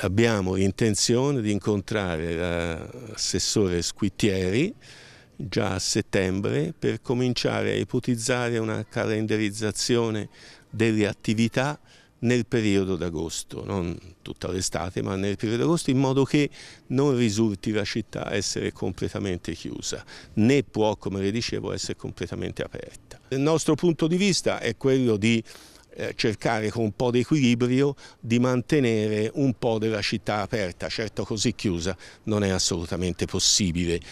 abbiamo intenzione di incontrare l'assessore Squittieri già a settembre per cominciare a ipotizzare una calendarizzazione delle attività nel periodo d'agosto, non tutta l'estate ma nel periodo d'agosto in modo che non risulti la città essere completamente chiusa né può come le dicevo essere completamente aperta. Il nostro punto di vista è quello di eh, cercare con un po' di equilibrio di mantenere un po' della città aperta, certo così chiusa non è assolutamente possibile